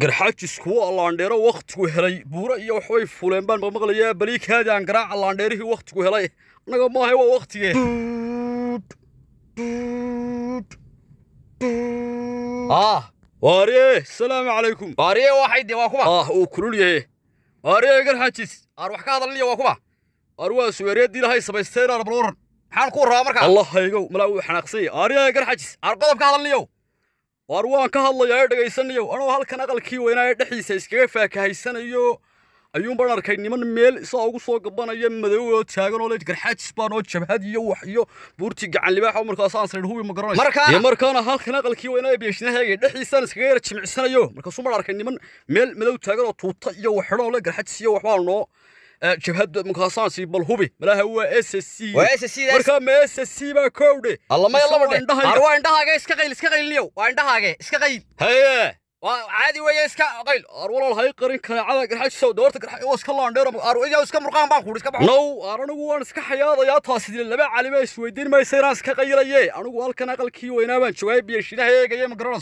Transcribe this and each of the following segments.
garxaajisku waa laandheero wakhtigu helay buuro iyo waxbay fuleen baan maqmaqlayaa balii kaadi aan garaaca laandheerihii wakhtigu helay annaga maahay waa wakhtigee waariye ah. salaamu calaykum waariye waxay dee waa kuba ah uu kulul yahe waariye garxaajis aar wax ka hadalniya waa kuba aar waa suweereeddii lahay samaysteenaar balwaran maxaan kuu rabaa markaa allah haygow malaa uu xanaaqsanya aariye garxaajis aar qodob ka hadalniyow waar waan ka hadlayaa ee dhegaysanayo anoo halkan aqalkii weynaa ee dhexdiisa iskaga faakahaysanayo ayuunbaan arkay niman meel isaa ugu soo gabanaya madowoo taagan oo le garxaajis baan oo jabhad iyo wax iyo buurti gacan libaaxo markaas aan hubi ma garanayo markaana halkan aqalkii weynaa ee beeshinahaygay dhexdiisaan iskaga yara jimicsanayo markaasuu baan arkay niman meel madow taagan oo tuuta iyo waxxidhan oo le garxaajis iyo waxbaanoo jabhada mukasaansi bal hubi malaha waa s s c waa s s c marka ma s s c kowde alla indhahaaga iska qayl iska qaylniyow waa indhahaaga iska qayl haye caadi weeye iska qayl ar walaal hay qarin kale cada garxajisow doorta garxa oo iska laandheera ar iyaw iska murqaan baan kuudhi iska baxo now ar anigu waan iska xayaadayaa taasi laba calima isweydiin maysa inaan iska qaylaye anigu halkan aqalkii weynaa baan jawaabiyey shidaha eegaya ma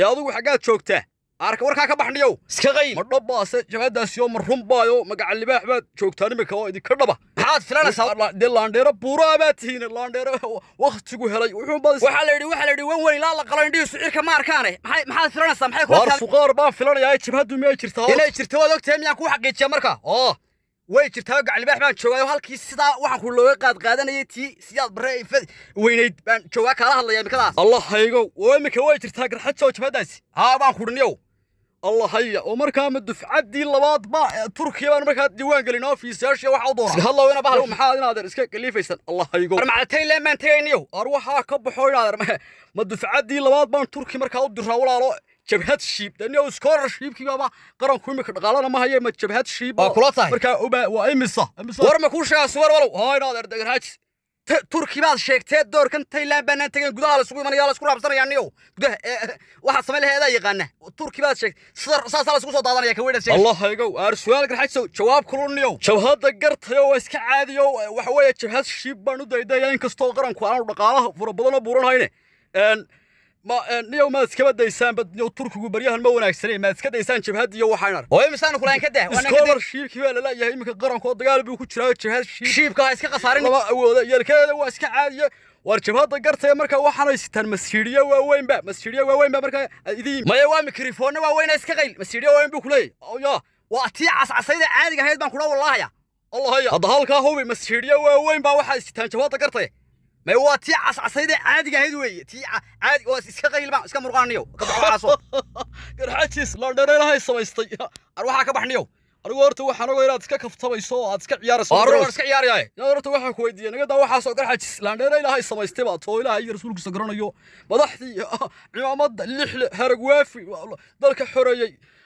ee adigu xaggaad joogtaa arka warkaa ka baxniyow iska qayl ma dhabaase jabaadaasiyo ma runbaayo magaca libaax baad joogtaan iminka oo idinka dhaba maxaad filanaysaa dee laandheero buuraa baa tihiin laandheero waktigu helay wuxuunbawaxaa la yidhi waxaa la yidhi wan weyn ilaa la qalo indhihiisu ciirka ma arkaane maxay maxaad filanaysaa maxay kuwar baan filanaya jabhaddu miyay jirtaa inay jirta waad ogtahay miyaan kuu xaqiijiya marka oo oh. way jirtaa gac libaax baan joogaa halkii sidaa waxaan ku looga qaad qaadanayay tii sidaad bare weynayd baan joogaa kaala hadlaya imikadaas allah haygow oo iminka way jirtaa garxajoo jabhadaasi haa baan kudhiniyow allahaya oo markaa ma dufcaddii labaad ba turkiya baan markaa diwaan gelin ofiisayaashiya waxa u doonaa iska hallow ina bahal maxaa inaadeer iska kaliifaysan allahaygo war macatay leemaan tagayniyow ar waxaa ka baxo inaadeer ma dufcaddii labaad baan turki markaa u diraa walaalo jabhad shiib daniyo iskoorar shiibkiibaba qaranku imika dhaqaalana ma haye ma jabhad shiib waa kula tahay markaa waa imisa war ma kuu sheegaa suwar walow haa inaadeer degarhaajis turki baad sheegtee doorkan tayland baanaan tegen gudaha laisugu imanaya laisku raabsanayaniyo gudaha waxaa samay laheedaa yaqaana turki baad sheeg saasaa laisku soo daadanaya kaweydha allah egow aar su-aal garxajsow jawaab kuluniyow jabhadda gartayo waa iska caadiyo waxa weeye jabhad shiib baan u daydaya inkastoo qaranku aanu dhaqaalaha fura badan o buuranhayne ma e, maad iskaba daysaan bad niyow turkigu baryahan ma wanaagsanay maad iska daysaan jabhad iyo waxaan ar oo imisaan kulaan ka dah wana ka baa la yahay imika qarankood dagaal buu ku jiraa jabhad shiibka ha iska qasaarin lama awooda yelkeeda waa iska caadiya war jabhadda gartay marka waxaan haysataan masjiidiyo waaweynba masjiidiyo waaweynba marka idiin maya waa mikrofoonna waaweyn iska qayl masjiidiyo waaweyn buu kuleeyay oh, ya waa tii cascasayda caadiga ahayd baan kula wallaahaya allah hadda halkaa hubi masjiidiyo waaweyn baa waxaa sitaan jabhadda gartaya may waa tii cascasaydee caadiga ahayd weeye tii caadi waa iska qaylbaan iska murqaaniyo ka baxaaso garxajiis loodheer ilahay samaystay ar waxaa ka baxniyo anigu horta waxaan ogaa inaad iska kaftamayso oo aad iska ciyaarayso ar iska ciyaarayaa inaan horta waxaan ku weydiiyey nagadaa waxaasoo garxajiis laandheere ilaahay samaystay baa too ilaahay iyo rasuulkiisa garanayo madaxdii cimaamadda lixle harag waafi dalka xoreeyey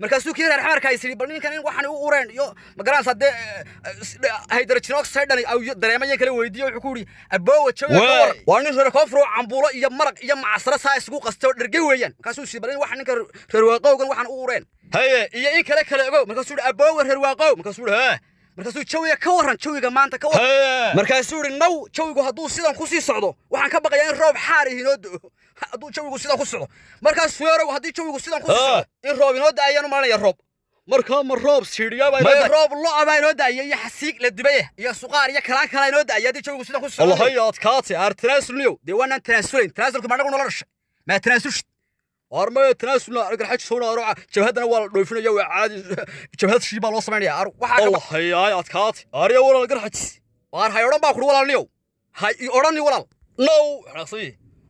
markaasuu kii xamarka isiri bal ninkan in waxaan u ureen iyo magaran sadde eh, hydrogen oxide ay dareemayeen kala weydiyo wuxuu ku yiri aboowa jawa waa nin reer koofro cambuulo iyo maraq iyo macsara saa isugu isku qasto dherge weeyaan markaasuu isiri bal in waxa ninka reer waaqowgan waxaan u ureen haye iyo in kale kale ogow markaasuu aboowa reer waaqow markaasuu ha markaasuu jawiga ka warran jawiga maanta ka warran markaasuu yidhi naw jawigu hadduu sidan ku socdo waxaan ka baqayaa in roob xaar inoo do hadduu jawigu sidan ku socdo markaas feerow haddii jawigu sidan ku socdo in roob inoo da u malanaya roob markaa ma roob siidhiya baa inoo roob lo'a baa inoo da'aya iyo xasiig la dibay iyo suqaar iyo kalaan kala inoo da'aya haddii jawigu sidan ku socdo allahayaad kaate aar tanaasul niyow dee waanaan tanaasulayn tanaasulka ma anagu nala dhashay maa tanaasushid armaya tanaasula garxaj soo dhaaroca ah. jabhadana waa la dhoofinaya waa caadi jabhad shii loo samaynaya ar waxaa ka oh, hayaay adkaati arya walaal garxaj war hay odhan baa kudhi walaalniyow hay i odhani walaal now xanaaqsanyi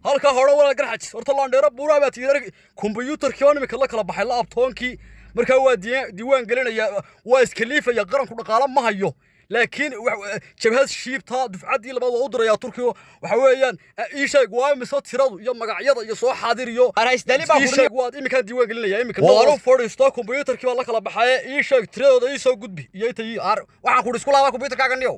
halkaa hodhan walaal garxaj horta laandheero buuraa baa tiidarg kombyuutarkii oo nimika la kala baxay la abtoonkii markaa waa diiwaan gelinaya waa iskaliifaya qaranku dhaqaalo ma hayo laakiin eh, jabhad shiibtaa dufcaddii labaad waa u dirayaa turkigo waxa weeyaan eh, iisheeg waa imise tiradu iyo magacyada iyo soo xaadir iyo iisheeg waad iminkaan diiwaan gelinaya iminka waalu fadhiisto kombiyuutarkii baa la kala baxaye iisheeg tiradooda iisoo gudbi iyo intay waxaan ku isku laabaa kombiyuutarkaaga niyow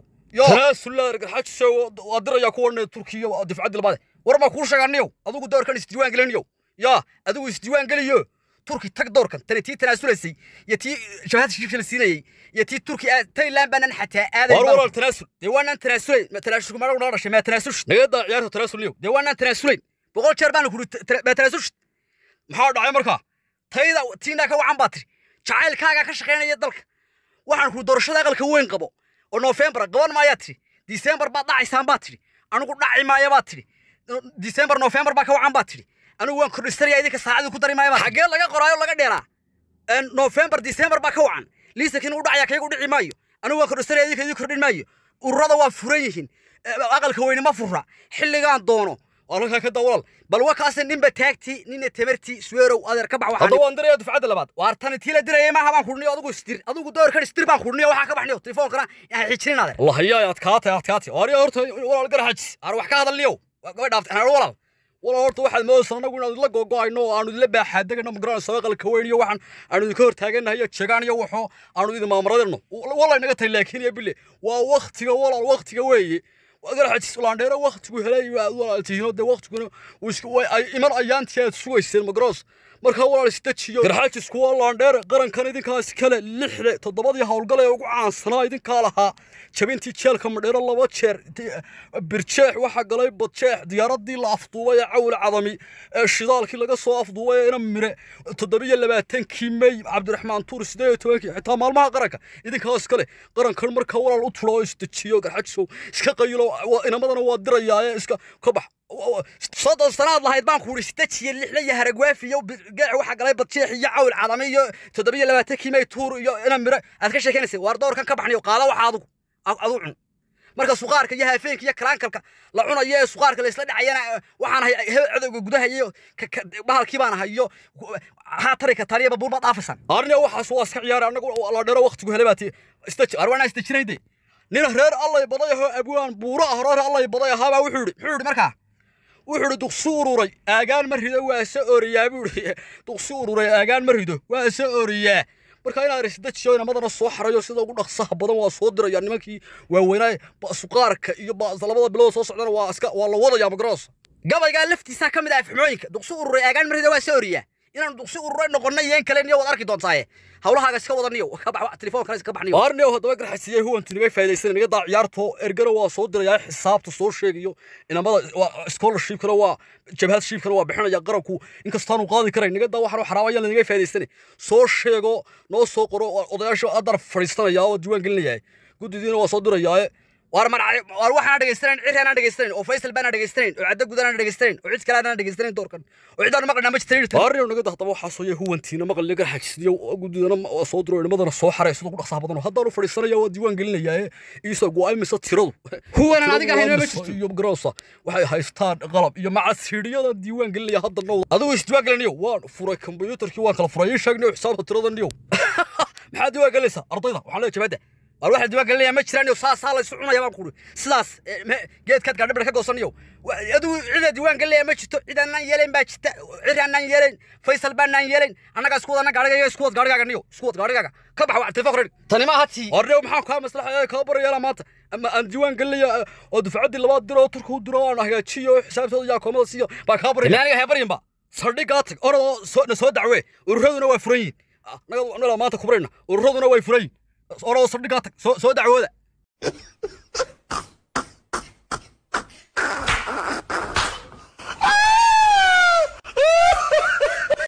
tanaasulaa garxajishe waa dirayaa kuwana turkiya dufcaddii labaade war baan kuu sheegaa niyow adigu doorkan isdiiwaan geliniyow yaa adigu isdiiwaan geliyo turki tag doorkan tani tii tanaasulaysay iyo tii shabahaadka shibka la siinayay iyo tii turki tailan baanan xataa aaday tanaasulayn boqol jeer baana kuri maa tanaasush maxaa dhacay markaa tayda tiinaa ka wacan baa tiri jacaylkaagaa ka shaqaynaya dalka waxaan kuri doorashada aqalka weyn qabo oo noofembar qaban maayaa tiri disembar baad dhacaysaan baa tiri anigu dhaci maaya baa tiri disembar noofembar baa ka wacan baa tiri anigu waan kordhisanaya idinka saacadii ku dari maayo xaggee laga qoraayo laga dheeraa nofembar disembar baa ka wacan liisankiin u dhacaya kayagu dhici maayo anigu waan kordhisanaya idinka idin kordhin maayo ururada waa furan yihiin aqalka weyne ma fura xilligaan doono walka ka dawlal bal wakaasi ninba taagti nina walaal horta waxaad moodaysaa annagu inaanu idinla googo'ayno oo aanu idinla baaxaadegayno magaranaysa aqalka weyn iyo waxaan aanu idinka hortaaganahay iyo jagaan iyo waxoo aanu idin maamradayno walaal inaga tahay laakiin iyo bile waa waktiga walaal waktiga weeye garaxajiis ulaandheero waktigu helay waa walaaltihiinoo dee waktiguna iman ayaantii aad sugayseen magaroos markaa walaal isdajiyo garxaajis kuwa laandheer qarankan idinkaasi kale lixle toddobadii howlgale ee ugu caansanaa idinkaa lahaa jabintii jeelka madheero laba jeer birjeex waxaa galay badjeex diyaaradii la afduubay ee cawl cadami ee shidaalkii laga soo afduubay ee ina mire toddobiyo labaatankii mey cabdiraxmaan tuur siddeed iyo tobankii xitaa maalmaha qaranka idinkaas kale qarankan markaa walaal u turo oo isdejiyo garxaajisow iska qayilo inamadana waa dirayaa iska ka soddon sanaad lahayd baan ku uhi sitej iyo lixle iyo haragwaafi iyo geec waxaa galay badjeex iyo cawl cadame iyo toddobiyo labaatan kiimay tuur iyo ina aad ka sheekaynaysay waar doorkan ka baxnayo qaala waxa adugu adu cun marka suqaarka iyo haafeenka iyo kalaankalka la cunayo ee suqaarka la isla dhacayana waxaan ahay cadowga gudahayo bahalkii baan ahay iyo haa tari ka taliya arniya waxaas waa iska ciyaara annagu la dhero waqtigu helebaati istaji arwana istajinayde nina reer allay badayahoo abwaan buuro ah reer allay badayahaba wuxuu yidhi muxuu yidhi markaa wuxuu idhi duqsu ururay aagaan ma rido waa se oriyaa buu idhi duqsu ururay aagaan ma rido waa se oriyaa marka inaan isdajiyo inamadana soo xarayo sida ugu dhaqsaha badan waa soo diraya nimankii waaweynaay basuqaarka iyo labada bilood soo socdana waa waa la wadayaa magaraas gabaygaa laftiisaa ka mid ah afxumooyinka duqsu ururay aagaan ma rido waa se oriyaa inaan duqsi ururo noqono yeen kale niyo wad arki doontaaye hawlahaaga iska wada niyo ka bax telefoonka iska baxniyo war niyo hadaba garxasiyay huwanti nibay faa'iideysan niga daa ciyaarto ergana waa soo dirayaa xisaabta soo sheegayo inamada waa scholarship kana waa jabhad ship kana waa bixinaya qaranku inkastaanu qaadi karay niga daa waxaan xaraawaya niga faa'iideysan soo sheego noo soo qoro odayaasha adar fariistanaya oo diiwaan gelinaya guddidiina waa soo dirayaa war mar waxaan dhegaystanayn ciri aan dhegaystanayn oo faysal baan dhegaystanayn oo cadda gudan aan dhegaystanayn oo cid kale aan dhegaystanayn doorkan oo cid aan maqlin ama jirin baarri oo naga daqtaba waxaa soo yahay huwantiina maqal laga xajisiyo oo gudidana soo diro nimadana soo xaray sidoo ku dhaqsaha badan oo haddaan u fadhiisanaya waa diiwaan gelinayaa eh? iisoo go'ay mise tiradu huwan aan adiga ahayn ma jirto iyo garoosa waxay haystaan qalab iyo macasiiriyada diiwaan gelinaya hadda now adigu is diiwaan gelinayo waan furay kombiyuutarkii waan kala furay ii sheegnay xisaabta tirada niyo maxaad diiwaan gelinaysaa ardayda waxaan leeyahay jabaada war waxa daba ma jiraan iyo saasaa la isu cunaya eh, eh, eh, baan kuri sidaas geedkaad gaadhabir ka goosanayo aduu cida soo dacwee ururaduna waa furan yihin ah, annaga maanta kubarayna ururaduna way furan yihin orodhigaa tag soo dacwooda